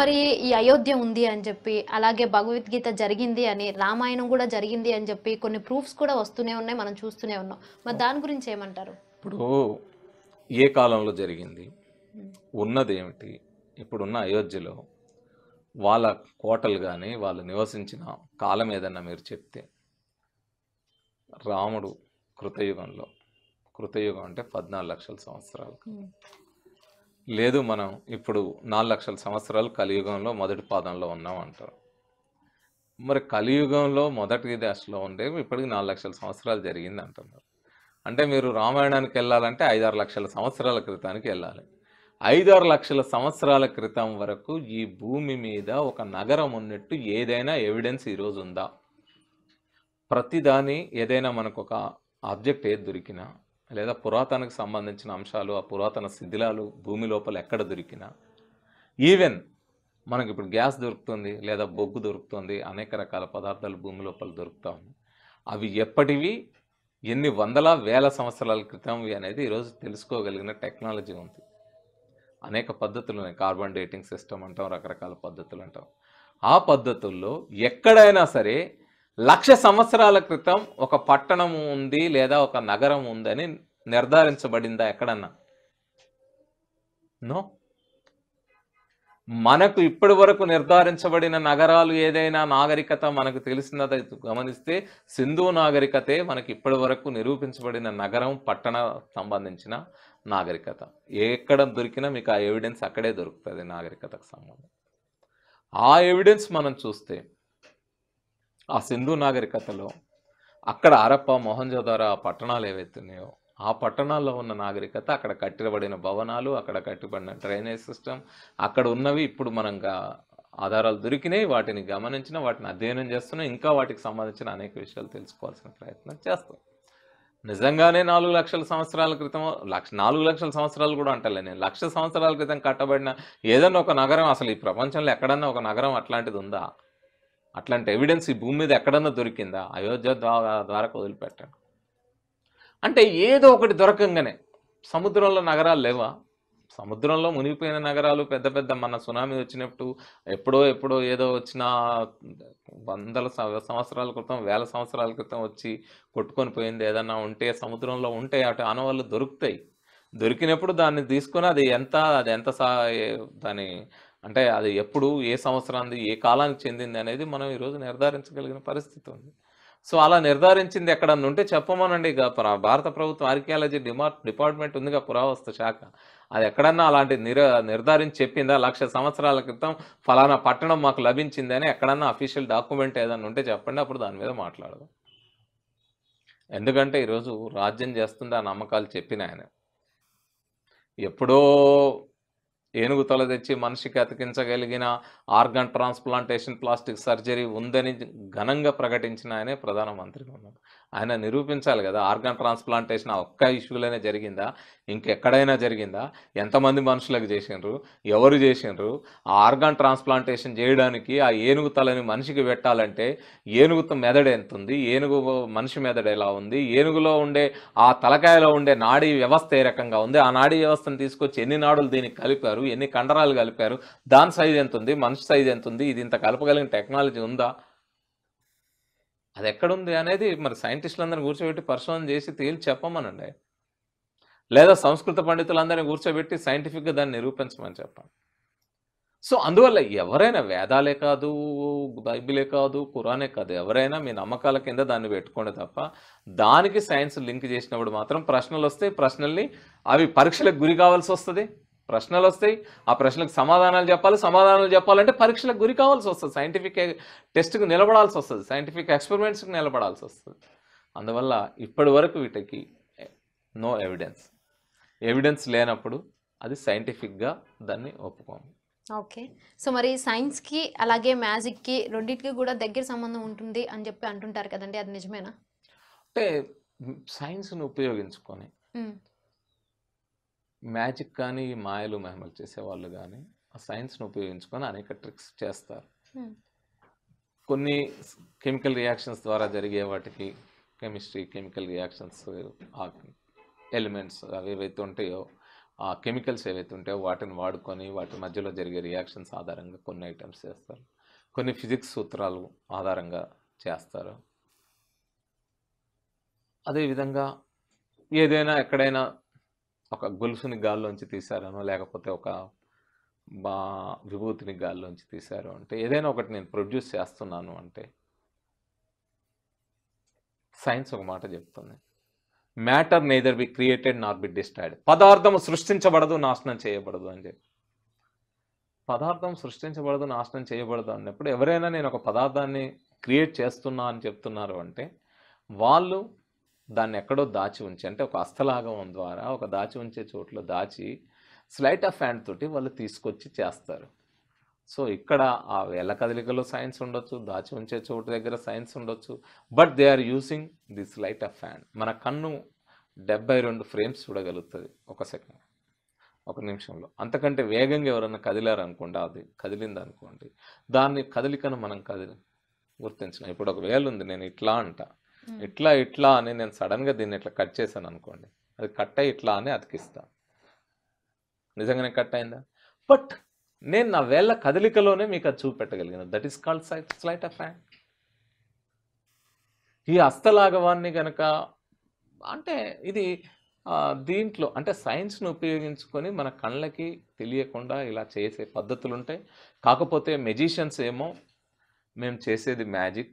మరి ఈ అయోధ్య ఉంది అని చెప్పి అలాగే భగవద్గీత జరిగింది అని రామాయణం కూడా జరిగింది అని చెప్పి కొన్ని ప్రూఫ్స్ కూడా వస్తూనే ఉన్నాయి మనం చూస్తూనే ఉన్నాం మరి దాని గురించి ఏమంటారు ఇప్పుడు ఏ కాలంలో జరిగింది ఉన్నదేమిటి ఇప్పుడున్న అయోధ్యలో వాళ్ళ కోటలు కానీ వాళ్ళు నివసించిన కాలం ఏదన్నా మీరు చెప్తే రాముడు కృతయుగంలో కృతయుగం అంటే పద్నాలుగు లక్షల సంవత్సరాలు లేదు మనం ఇప్పుడు నాలుగు లక్షల సంవత్సరాలు కలియుగంలో మొదటి పాదంలో ఉన్నాం అంటారు మరి కలియుగంలో మొదటి దశలో ఉండే ఇప్పటికి నాలుగు లక్షల సంవత్సరాలు జరిగింది అంటున్నారు అంటే మీరు రామాయణానికి వెళ్ళాలంటే ఐదారు లక్షల సంవత్సరాల క్రితానికి వెళ్ళాలి ఐదారు లక్షల సంవత్సరాల క్రితం వరకు ఈ భూమి మీద ఒక నగరం ఉన్నట్టు ఏదైనా ఎవిడెన్స్ ఈరోజు ఉందా ప్రతిదాని ఏదైనా మనకు ఒక ఆబ్జెక్ట్ ఏది దొరికినా లేదా పురాతనకు సంబంధించిన అంశాలు ఆ పురాతన శిథిలాలు భూమి లోపల ఎక్కడ దొరికినా ఈవెన్ మనకి ఇప్పుడు గ్యాస్ దొరుకుతుంది లేదా బొగ్గు దొరుకుతుంది అనేక రకాల పదార్థాలు భూమి లోపల దొరుకుతాము ఉన్నాయి అవి ఎప్పటివి ఎన్ని వందల వేల సంవత్సరాల క్రితంవి అనేది ఈరోజు తెలుసుకోగలిగిన టెక్నాలజీ ఉంది అనేక పద్ధతులు ఉన్నాయి కార్బన్ డేటింగ్ సిస్టమ్ అంటాం రకరకాల పద్ధతులు అంటాం ఆ పద్ధతుల్లో ఎక్కడైనా సరే లక్ష సంవత్సరాల క్రితం ఒక పట్టణం ఉంది లేదా ఒక నగరం ఉందని నిర్ధారించబడిందా ఎక్కడన్నా నో మనకు ఇప్పటి వరకు నిర్ధారించబడిన నగరాలు ఏదైనా నాగరికత మనకు తెలిసినది గమనిస్తే సింధు నాగరికతే మనకి ఇప్పటి వరకు నిరూపించబడిన నగరం పట్టణ సంబంధించిన నాగరికత ఎక్కడ దొరికినా మీకు ఆ ఎవిడెన్స్ అక్కడే దొరుకుతుంది నాగరికతకు సంబంధం ఆ ఎవిడెన్స్ మనం చూస్తే ఆ సింధు నాగరికతలో అక్కడ అరప్ప మొహంజోదార పట్టణాలు ఏవైతున్నాయో ఆ పట్టణాల్లో ఉన్న నాగరికత అక్కడ కట్టిబడిన భవనాలు అక్కడ కట్టబడిన డ్రైనేజ్ సిస్టమ్ అక్కడ ఉన్నవి ఇప్పుడు మనం ఆధారాలు దొరికినాయి వాటిని గమనించిన వాటిని అధ్యయనం చేస్తున్నాం ఇంకా వాటికి సంబంధించిన అనేక విషయాలు తెలుసుకోవాల్సిన ప్రయత్నం చేస్తాం నిజంగానే నాలుగు లక్షల సంవత్సరాల క్రితం లక్ష నాలుగు లక్షల సంవత్సరాలు కూడా అంటలే నేను లక్ష సంవత్సరాల క్రితం కట్టబడిన ఏదైనా ఒక నగరం అసలు ఈ ప్రపంచంలో ఎక్కడన్నా ఒక నగరం అట్లాంటిది ఉందా అట్లాంటి ఎవిడెన్స్ ఈ భూమి మీద ఎక్కడన్నా దొరికిందా అయోధ్య ద్వారా వదిలిపెట్టాడు అంటే ఏదో ఒకటి దొరకంగానే సముద్రంలో నగరాలు లేవా సముద్రంలో మునిగిపోయిన నగరాలు పెద్ద పెద్ద మన సునామీ వచ్చినప్పుడు ఎప్పుడో ఎప్పుడో ఏదో వచ్చిన వందల సంవత్సరాల క్రితం వేల సంవత్సరాల క్రితం వచ్చి కొట్టుకొని పోయింది ఏదన్నా ఉంటే సముద్రంలో ఉంటే అటు ఆనవాళ్ళు దొరుకుతాయి దొరికినప్పుడు దాన్ని తీసుకొని అది ఎంత అది ఎంత సా దాని అంటే అది ఎప్పుడు ఏ సంవత్సరానికి ఏ కాలానికి చెందింది అనేది మనం ఈరోజు నిర్ధారించగలిగిన పరిస్థితి ఉంది సో అలా నిర్ధారించింది ఎక్కడన్నా ఉంటే చెప్పమనండి ఇక భారత ప్రభుత్వం ఆర్కియాలజీ డిమా డిపార్ట్మెంట్ ఉందిగా పురావస్తు శాఖ అది ఎక్కడన్నా అలాంటి నిర నిర్ధారించి చెప్పిందా లక్ష సంవత్సరాల క్రితం ఫలానా పట్టణం మాకు లభించింది అని ఎక్కడన్నా అఫీషియల్ డాక్యుమెంట్ ఏదన్నా ఉంటే చెప్పండి అప్పుడు దాని మీద మాట్లాడదాం ఎందుకంటే ఈరోజు రాజ్యం చేస్తుంది ఆ నమ్మకాలు చెప్పిన ఆయన ఎప్పుడో ఏనుగు తల తెచ్చి మనిషికి అతికించగలిగిన ఆర్గన్ ట్రాన్స్ప్లాంటేషన్ ప్లాస్టిక్ సర్జరీ ఉందని ఘనంగా ప్రకటించిన ఆయనే ప్రధానమంత్రిగా ఉన్నారు ఆయన నిరూపించాలి కదా ఆర్గాన్ ట్రాన్స్ప్లాంటేషన్ ఒక్క ఇష్యూలోనే జరిగిందా ఇంకెక్కడైనా జరిగిందా ఎంతమంది మనుషులకు చేసినారు ఎవరు చేసినారు ఆ ఆర్గాన్ ట్రాన్స్ప్లాంటేషన్ చేయడానికి ఆ ఏనుగు తలని మనిషికి పెట్టాలంటే ఏనుగు మెదడు ఎంత ఉంది ఏనుగు మనిషి మెదడు ఎలా ఉంది ఏనుగులో ఉండే ఆ తలకాయలో ఉండే నాడీ వ్యవస్థ ఏ రకంగా ఉంది ఆ నాడీ వ్యవస్థను తీసుకొచ్చి ఎన్ని నాడులు దీనికి కలిపారు ఎన్ని కండరాలు కలిపారు దాని సైజ్ ఎంత ఉంది మనిషి సైజ్ ఎంత ఉంది ఇది ఇంత కలపగలిగిన టెక్నాలజీ ఉందా అది ఎక్కడుంది అనేది మరి సైంటిస్టులందరినీ కూర్చోబెట్టి పరిశోధన చేసి తేల్చి చెప్పమనండి లేదా సంస్కృత పండితులందరినీ కూర్చోబెట్టి సైంటిఫిక్గా దాన్ని నిరూపించమని చెప్పండి సో అందువల్ల ఎవరైనా వేదాలే కాదు బైబిలే కాదు కురానే కాదు ఎవరైనా మీ నమ్మకాల కింద దాన్ని పెట్టుకోండి తప్ప దానికి సైన్స్ లింక్ చేసినప్పుడు మాత్రం ప్రశ్నలు వస్తాయి ప్రశ్నల్ని అవి పరీక్షలకు గురి కావాల్సి వస్తుంది ప్రశ్నలు వస్తాయి ఆ ప్రశ్నలకు సమాధానాలు చెప్పాలి సమాధానాలు చెప్పాలంటే పరీక్షలకు గురి కావాల్సి వస్తుంది సైంటిఫిక్ టెస్ట్కు నిలబడాల్సి వస్తుంది సైంటిఫిక్ ఎక్స్పెరిమెంట్స్కి నిలబడాల్సి వస్తుంది అందువల్ల ఇప్పటి వరకు వీటికి నో ఎవిడెన్స్ ఎవిడెన్స్ లేనప్పుడు అది సైంటిఫిక్గా దాన్ని ఒప్పుకోము ఓకే సో మరి సైన్స్కి అలాగే మ్యాజిక్కి రెండింటికి కూడా దగ్గర సంబంధం ఉంటుంది అని చెప్పి అంటుంటారు కదండి అది నిజమేనా అంటే సైన్స్ని ఉపయోగించుకొని మ్యాజిక్ కానీ మాయలు మహిమలు చేసేవాళ్ళు కానీ ఆ సైన్స్ను ఉపయోగించుకొని అనేక ట్రిక్స్ చేస్తారు కొన్ని కెమికల్ రియాక్షన్స్ ద్వారా జరిగే వాటికి కెమిస్ట్రీ కెమికల్ రియాక్షన్స్ ఆ ఎలిమెంట్స్ అవి ఏవైతే ఉంటాయో ఆ కెమికల్స్ ఏవైతే ఉంటాయో వాటిని వాడుకొని వాటి మధ్యలో జరిగే రియాక్షన్స్ ఆధారంగా కొన్ని ఐటమ్స్ చేస్తారు కొన్ని ఫిజిక్స్ సూత్రాలు ఆధారంగా చేస్తారు అదేవిధంగా ఏదైనా ఎక్కడైనా ఒక గొలుసుని గాల్లోంచి తీశారనో లేకపోతే ఒక బా విభూతిని గాల్లోంచి తీశారు అంటే ఏదైనా ఒకటి నేను ప్రొడ్యూస్ చేస్తున్నాను అంటే సైన్స్ ఒక మాట చెప్తుంది matter neither be created nor be destroyed పదార్థం సృష్టించబడదు నాశనం చేయబడదు అని చెప్పి పదార్థం సృష్టించబడదు నాశనం చేయబడదు అన్నప్పుడు ఎవరైనా నేను ఒక పదార్థాన్ని క్రియేట్ చేస్తున్నా అని చెప్తున్నారు అంటే వాళ్ళు దాన్ని ఎక్కడో దాచి ఉంచి అంటే ఒక హస్తలాగమం ద్వారా ఒక దాచి ఉంచే చోట్లో దాచి స్లైట్ ఆఫ్ హ్యాండ్ తోటి వాళ్ళు తీసుకొచ్చి చేస్తారు సో ఇక్కడ ఆ వేల కదలికలో సైన్స్ ఉండొచ్చు దాచి ఉంచే చోటు దగ్గర సైన్స్ ఉండొచ్చు but they are using the sleight of hand మన కన్ను డెబ్బై రెండు ఫ్రేమ్స్ చూడగలుగుతుంది ఒక సెకండ్ ఒక నిమిషంలో అంతకంటే వేగంగా ఎవరైనా కదిలారనుకోండి అది కదిలింది అనుకోండి దాన్ని కదలికను మనం కదిలి గుర్తించిన ఇప్పుడు ఒక వేలు ఉంది నేను ఇట్లా అంట ఇట్లా ఇట్లా అని నేను సడన్గా దీన్ని ఇట్లా కట్ చేశాను అనుకోండి అది కట్ అయ్యి ఇట్లా అని అతికిస్తాను నిజంగానే కట్ అయిందా బట్ నేను నా వేళ్ళ కదలికలోనే మీకు అది చూపెట్టగలిగిన that is called sight sleight of hand ఈ హస్తలాగవాన్ని కనుక అంటే ఇది దీంట్లో అంటే సైన్స్ను ఉపయోగించుకొని మన కళ్ళకి తెలియకుండా ఇలా చేసే పద్ధతులు ఉంటాయి కాకపోతే మెజిషియన్స్ ఏమో మేము చేసేది మ్యాజిక్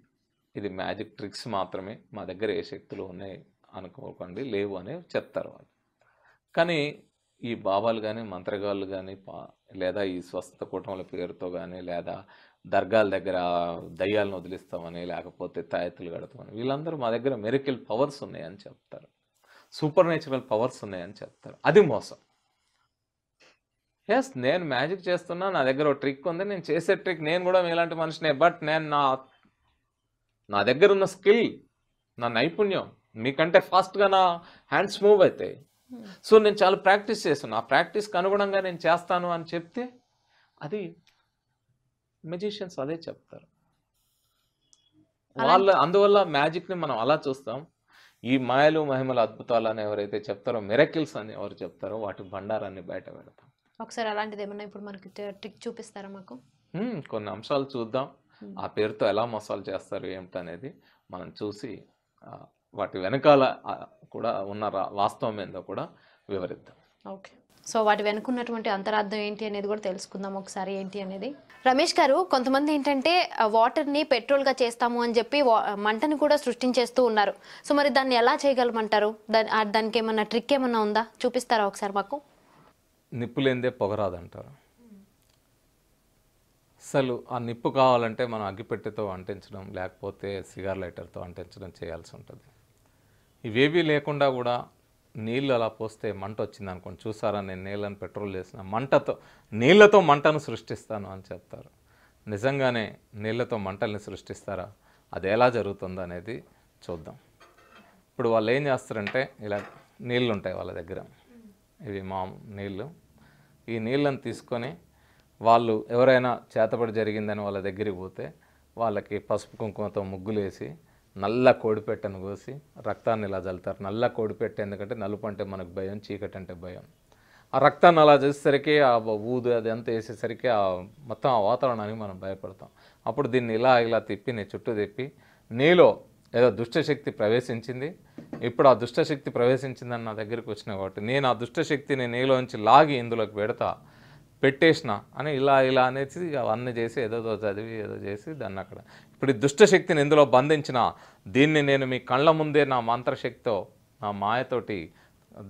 ఇది మ్యాజిక్ ట్రిక్స్ మాత్రమే మా దగ్గర ఏ శక్తులు ఉన్నాయి అనుకోకండి లేవు అని చెప్తారు వాళ్ళు కానీ ఈ బాబాలు కానీ మంత్రగాళ్ళు కానీ లేదా ఈ స్వస్థ కూటముల పేరుతో కానీ లేదా దర్గాల దగ్గర దయ్యాలను వదిలిస్తామని లేకపోతే తాయెత్తులు కడతామని వీళ్ళందరూ మా దగ్గర మెరికల్ పవర్స్ ఉన్నాయని చెప్తారు సూపర్ నేచురల్ పవర్స్ ఉన్నాయని చెప్తారు అది మోసం ఎస్ నేను మ్యాజిక్ చేస్తున్నా నా దగ్గర ఒక ట్రిక్ ఉంది నేను చేసే ట్రిక్ నేను కూడా ఇలాంటి మనిషినే బట్ నేను నా నా దగ్గర ఉన్న స్కిల్ నా నైపుణ్యం మీకంటే ఫాస్ట్గా నా హ్యాండ్స్ మూవ్ అవుతాయి సో నేను చాలా ప్రాక్టీస్ చేస్తాను ఆ ప్రాక్టీస్కి అనుగుణంగా నేను చేస్తాను అని చెప్తే అది మెజిషియన్స్ అదే చెప్తారు వాళ్ళ అందువల్ల మ్యాజిక్ని మనం అలా చూస్తాం ఈ మాయలు మహిమల అద్భుతాలు అని ఎవరైతే చెప్తారో మిరకిల్స్ అని ఎవరు చెప్తారో వాటి బండారాన్ని బయట పెడతాం ఒకసారి అలాంటిది ఏమన్నా ఇప్పుడు మనకి ట్రిక్ చూపిస్తారా మాకు కొన్ని అంశాలు చూద్దాం ఆ పేరుతో ఎలా మోసాలు చేస్తారు ఏమిటనేది మనం చూసి వాటి వెనకాల కూడా ఉన్న వాస్తవం ఏందో కూడా వివరిద్దాం ఓకే సో వాటి వెనుకున్నటువంటి అంతరార్థం ఏంటి అనేది కూడా తెలుసుకుందాం ఒకసారి ఏంటి అనేది రమేష్ గారు కొంతమంది ఏంటంటే వాటర్ని పెట్రోల్గా చేస్తాము అని చెప్పి మంటని కూడా సృష్టించేస్తూ ఉన్నారు సో మరి దాన్ని ఎలా చేయగలమంటారు దానికి ఏమన్నా ట్రిక్ ఏమన్నా ఉందా చూపిస్తారా ఒకసారి మాకు నిప్పులేందే పొగరాదంటారు అసలు ఆ నిప్పు కావాలంటే మనం అగ్గిపెట్టెతో అంటించడం లేకపోతే సిగార్ లైటర్తో అంటించడం చేయాల్సి ఉంటుంది ఇవేవీ లేకుండా కూడా నీళ్ళు అలా పోస్తే మంట వచ్చింది అనుకోండి చూసారా నేను నీళ్ళని పెట్రోల్ చేసిన మంటతో నీళ్ళతో మంటను సృష్టిస్తాను అని చెప్తారు నిజంగానే నీళ్ళతో మంటల్ని సృష్టిస్తారా అది ఎలా జరుగుతుందో అనేది చూద్దాం ఇప్పుడు వాళ్ళు ఏం చేస్తారంటే ఇలా నీళ్ళు ఉంటాయి వాళ్ళ దగ్గర ఇవి మా నీళ్ళు ఈ నీళ్ళని తీసుకొని వాళ్ళు ఎవరైనా చేతపడి జరిగిందని వాళ్ళ దగ్గరికి పోతే వాళ్ళకి పసుపు కుంకుమతో ముగ్గులేసి నల్ల కోడిపెట్టను కోసి రక్తాన్ని ఇలా చల్లుతారు నల్ల కోడిపెట్ట ఎందుకంటే నలుపు అంటే మనకు భయం చీకటి అంటే భయం ఆ రక్తాన్ని అలా చేసేసరికి ఆ ఊదు అది అంతా వేసేసరికి ఆ మొత్తం ఆ వాతావరణానికి మనం భయపడతాం అప్పుడు దీన్ని ఇలా ఇలా తిప్పి నీ చుట్టూ తిప్పి నీలో ఏదో దుష్టశక్తి ప్రవేశించింది ఇప్పుడు ఆ దుష్టశక్తి ప్రవేశించిందని నా దగ్గరికి వచ్చినాయి కాబట్టి నేను ఆ దుష్టశక్తిని నీలోంచి లాగి ఇందులోకి పెడతా పెట్టేసిన అని ఇలా ఇలా అనేసి అవన్నీ చేసి ఏదోదో చదివి ఏదో చేసి దాన్ని అక్కడ ఇప్పుడు ఈ దుష్టశక్తిని ఎందులో బంధించిన దీన్ని నేను మీ కళ్ళ ముందే నా మంత్రశక్తితో నా మాయతోటి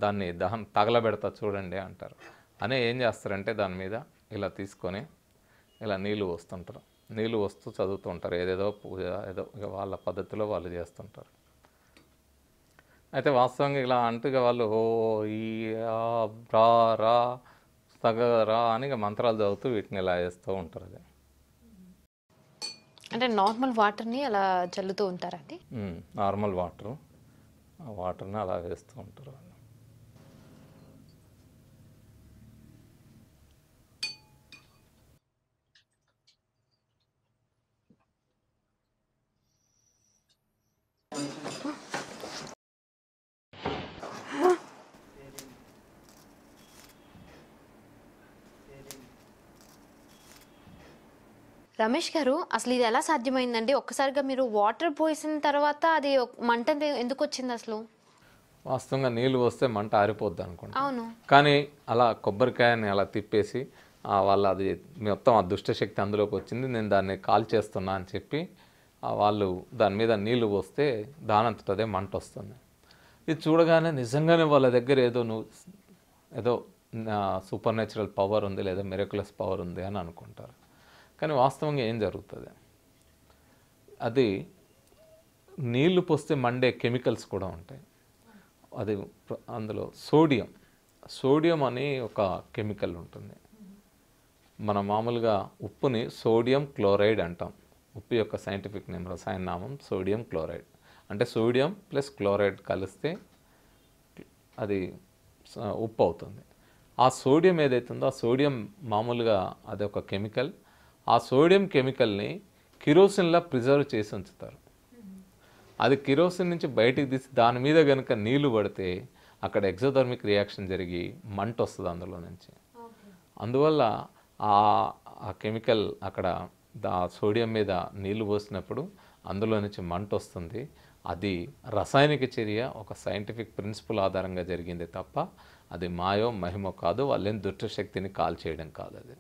దాన్ని దహన్ తగలబెడతా చూడండి అంటారు అనే ఏం చేస్తారంటే దాని మీద ఇలా తీసుకొని ఇలా నీళ్ళు వస్తుంటారు నీళ్ళు వస్తూ చదువుతుంటారు ఏదేదో పూజ ఏదో వాళ్ళ పద్ధతిలో వాళ్ళు చేస్తుంటారు అయితే వాస్తవంగా ఇలా అంటుగా వాళ్ళు ఓ ఈ రా తగ్గరా అని ఇక మంత్రాలు చదువుతూ వీటిని ఇలా చేస్తూ ఉంటారు అది అంటే నార్మల్ వాటర్ని అలా చల్లుతూ ఉంటారండి నార్మల్ వాటర్ ఆ వాటర్ని అలా వేస్తూ ఉంటారు రమేష్ గారు అసలు ఇది ఎలా సాధ్యమైందండి ఒక్కసారిగా మీరు వాటర్ పోసిన తర్వాత అది మంట ఎందుకు వచ్చింది అసలు వాస్తవంగా నీళ్ళు వస్తే మంట ఆరిపోద్ది అనుకుంటా అవును కానీ అలా కొబ్బరికాయని అలా తిప్పేసి వాళ్ళు అది మొత్తం ఆ దుష్టశక్తి అందులోకి వచ్చింది నేను దాన్ని కాల్ చేస్తున్నా అని చెప్పి వాళ్ళు దాని మీద నీళ్లు పోస్తే దానంతటదే మంట వస్తుంది ఇది చూడగానే నిజంగానే వాళ్ళ దగ్గర ఏదో నువ్వు ఏదో సూపర్ న్యాచురల్ పవర్ ఉంది లేదా మెరకులస్ పవర్ ఉంది అని అనుకుంటారు కానీ వాస్తవంగా ఏం జరుగుతుంది అది నీళ్లు పోస్తే మండే కెమికల్స్ కూడా ఉంటాయి అది అందులో సోడియం సోడియం అని ఒక కెమికల్ ఉంటుంది మనం మామూలుగా ఉప్పుని సోడియం క్లోరైడ్ అంటాం ఉప్పు యొక్క సైంటిఫిక్ నేమ్ రసాయన నామం సోడియం క్లోరైడ్ అంటే సోడియం ప్లస్ క్లోరైడ్ కలిస్తే అది ఉప్పు అవుతుంది ఆ సోడియం ఏదైతుందో ఆ సోడియం మామూలుగా అది ఒక కెమికల్ ఆ సోడియం కెమికల్ని కిరోసిన్లా ప్రిజర్వ్ చేసి ఉంచుతారు అది కిరోసిన్ నుంచి బయటికి తీసి దాని మీద కనుక నీళ్లు పడితే అక్కడ ఎగ్జోథర్మిక్ రియాక్షన్ జరిగి మంట వస్తుంది అందులో నుంచి అందువల్ల ఆ కెమికల్ అక్కడ సోడియం మీద నీళ్లు పోసినప్పుడు అందులో నుంచి మంట వస్తుంది అది రసాయనిక చర్య ఒక సైంటిఫిక్ ప్రిన్సిపల్ ఆధారంగా జరిగింది తప్ప అది మాయో మహిమో కాదు వాళ్ళేం దుష్టశక్తిని కాల్ చేయడం కాదు అది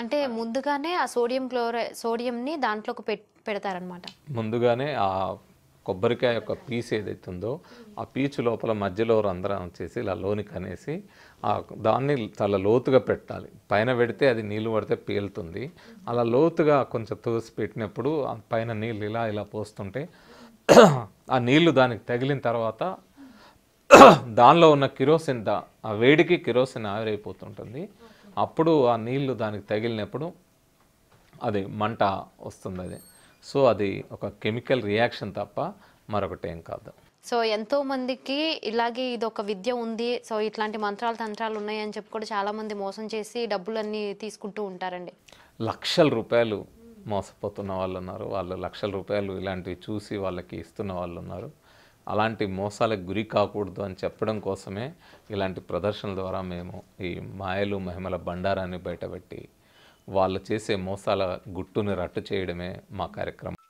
అంటే ముందుగానే ఆ సోడియం క్లోరై సోడియంని దాంట్లోకి పెడతారనమాట ముందుగానే ఆ కొబ్బరికాయ యొక్క పీచు ఏదైతే ఉందో ఆ పీచు లోపల మధ్యలో రంధ్రం వచ్చేసి ఇలా లోనికి అనేసి దాన్ని చాలా లోతుగా పెట్టాలి పైన పెడితే అది నీళ్ళు పడితే పేలుతుంది అలా లోతుగా కొంచెం తోసి పెట్టినప్పుడు పైన నీళ్ళు ఇలా ఇలా పోస్తుంటే ఆ నీళ్లు దానికి తగిలిన తర్వాత దానిలో ఉన్న కిరోసిన్ ఆ వేడికి కిరోసిన్ ఆవిరైపోతుంటుంది అప్పుడు ఆ నీళ్లు దానికి తగిలినప్పుడు అది మంట వస్తుంది అది సో అది ఒక కెమికల్ రియాక్షన్ తప్ప మరొకటి ఏం కాదు సో ఎంతో మందికి ఇలాగే ఇది ఒక విద్య ఉంది సో ఇట్లాంటి మంత్రాలు తంత్రాలు ఉన్నాయని చెప్పి కూడా చాలామంది మోసం చేసి డబ్బులు అన్ని తీసుకుంటూ ఉంటారండి లక్షల రూపాయలు మోసపోతున్న వాళ్ళు ఉన్నారు వాళ్ళు లక్షల రూపాయలు ఇలాంటివి చూసి వాళ్ళకి ఇస్తున్న వాళ్ళు ఉన్నారు అలాంటి మోసాలకు గురి కాకూడదు అని చెప్పడం కోసమే ఇలాంటి ప్రదర్శనల ద్వారా మేము ఈ మాయలు మహిమల బండారాన్ని బయటపెట్టి వాళ్ళు చేసే మోసాల గుట్టుని రట్టు చేయడమే మా కార్యక్రమం